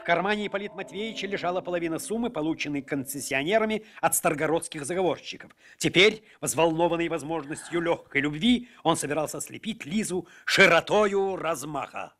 В кармане Ипполит Матвеевича лежала половина суммы, полученной концессионерами от старгородских заговорщиков. Теперь, взволнованный возможностью легкой любви, он собирался слепить Лизу широтою размаха.